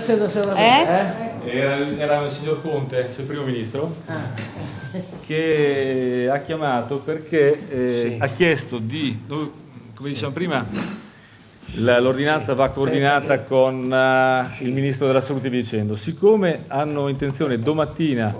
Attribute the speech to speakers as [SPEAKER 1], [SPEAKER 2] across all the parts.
[SPEAKER 1] Sera, sera, sera. Eh? eh era, era, il signor Conte, il primo ministro, ah. che ha chiamato perché eh, sì. ha chiesto di, come diciamo prima, l'ordinanza va coordinata con uh, il ministro della salute via dicendo, siccome hanno intenzione domattina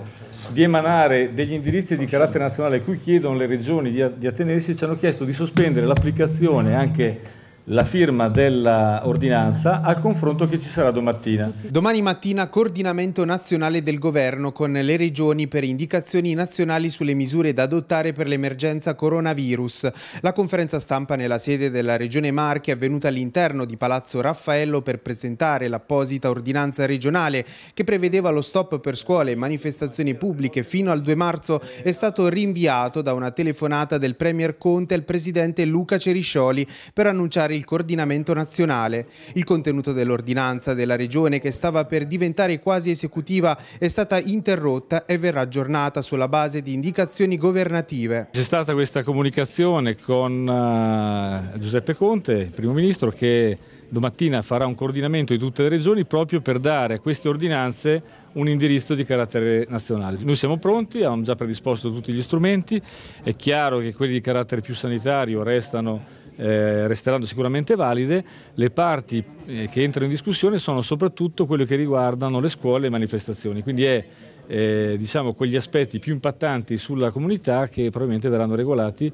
[SPEAKER 1] di emanare degli indirizzi di carattere nazionale cui chiedono le regioni di, di attenersi, ci hanno chiesto di sospendere l'applicazione anche la firma dell'ordinanza al confronto che ci sarà domattina.
[SPEAKER 2] Domani mattina coordinamento nazionale del governo con le regioni per indicazioni nazionali sulle misure da adottare per l'emergenza coronavirus. La conferenza stampa nella sede della regione Marche è avvenuta all'interno di Palazzo Raffaello per presentare l'apposita ordinanza regionale che prevedeva lo stop per scuole e manifestazioni pubbliche fino al 2 marzo è stato rinviato da una telefonata del Premier Conte al Presidente Luca Ceriscioli per annunciare rafforzare il coordinamento nazionale. Il contenuto dell'ordinanza della Regione, che stava per diventare quasi esecutiva, è stata interrotta e verrà aggiornata sulla base di indicazioni governative.
[SPEAKER 1] C'è stata questa comunicazione con eh, Giuseppe Conte, primo ministro, che domattina farà un coordinamento di tutte le regioni proprio per dare a queste ordinanze un indirizzo di carattere nazionale. Noi siamo pronti, abbiamo già predisposto tutti gli strumenti, è chiaro che quelli di carattere più sanitario restano eh, resteranno sicuramente valide, le parti eh, che entrano in discussione sono soprattutto quelle che riguardano le scuole e le manifestazioni, quindi è eh, diciamo, quegli aspetti più impattanti sulla comunità che probabilmente verranno regolati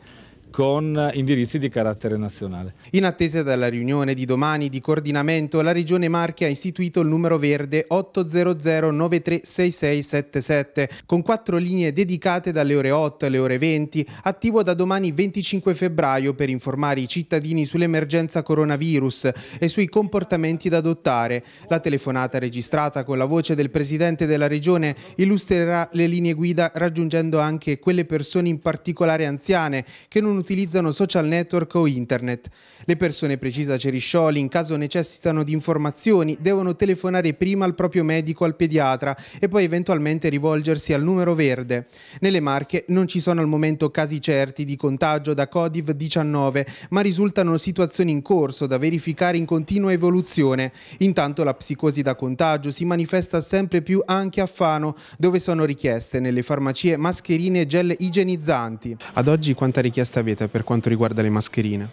[SPEAKER 1] con indirizzi di carattere nazionale.
[SPEAKER 2] In attesa della riunione di domani di coordinamento, la Regione Marche ha istituito il numero verde 800 936677 con quattro linee dedicate dalle ore 8 alle ore 20, attivo da domani 25 febbraio per informare i cittadini sull'emergenza coronavirus e sui comportamenti da adottare. La telefonata registrata con la voce del Presidente della Regione illustrerà le linee guida raggiungendo anche quelle persone in particolare anziane che non non utilizzano social network o internet. Le persone, precisa Ceriscioli, in caso necessitano di informazioni, devono telefonare prima al proprio medico, al pediatra e poi eventualmente rivolgersi al numero verde. Nelle Marche non ci sono al momento casi certi di contagio da Covid-19, ma risultano situazioni in corso da verificare in continua evoluzione. Intanto la psicosi da contagio si manifesta sempre più anche a Fano, dove sono richieste nelle farmacie mascherine e gel igienizzanti. Ad oggi quanta richiesta avete per quanto riguarda le mascherine?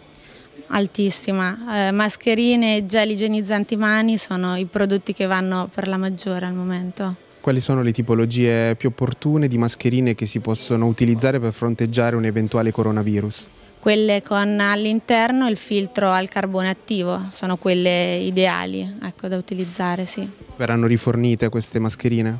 [SPEAKER 3] Altissima, eh, mascherine e gel igienizzanti mani sono i prodotti che vanno per la maggiore al momento.
[SPEAKER 2] Quali sono le tipologie più opportune di mascherine che si possono utilizzare per fronteggiare un eventuale coronavirus?
[SPEAKER 3] Quelle con all'interno il filtro al carbone attivo sono quelle ideali ecco, da utilizzare. Sì.
[SPEAKER 2] Verranno rifornite queste mascherine?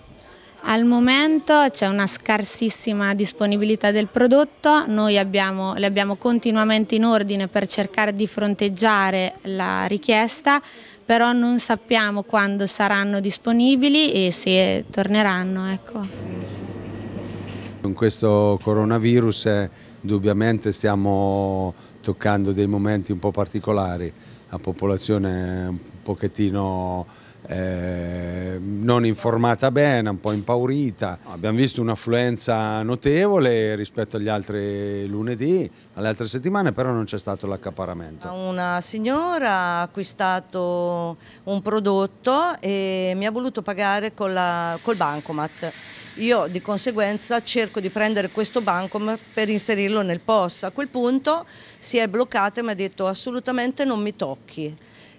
[SPEAKER 3] Al momento c'è una scarsissima disponibilità del prodotto, noi abbiamo, le abbiamo continuamente in ordine per cercare di fronteggiare la richiesta, però non sappiamo quando saranno disponibili e se torneranno. Ecco.
[SPEAKER 2] Con questo coronavirus eh, indubbiamente stiamo toccando dei momenti un po' particolari, la popolazione è un pochettino eh, non informata bene, un po' impaurita. Abbiamo visto un'affluenza notevole rispetto agli altri lunedì, alle altre settimane, però non c'è stato l'accaparamento.
[SPEAKER 4] Una signora ha acquistato un prodotto e mi ha voluto pagare la, col bancomat. Io di conseguenza cerco di prendere questo bancomat per inserirlo nel POS. A quel punto si è bloccata e mi ha detto assolutamente non mi tocchi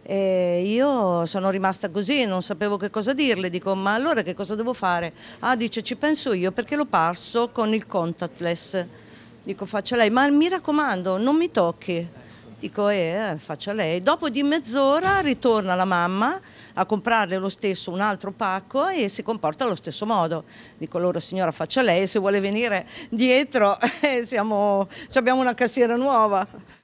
[SPEAKER 4] e io sono rimasta così, non sapevo che cosa dirle, dico ma allora che cosa devo fare? Ah dice ci penso io perché lo passo con il contactless. Dico faccia lei, ma mi raccomando non mi tocchi. Dico eh, faccia lei. Dopo di mezz'ora ritorna la mamma a comprarle lo stesso un altro pacco e si comporta allo stesso modo. Dico loro signora faccia lei, se vuole venire dietro eh, siamo, abbiamo una cassiera nuova.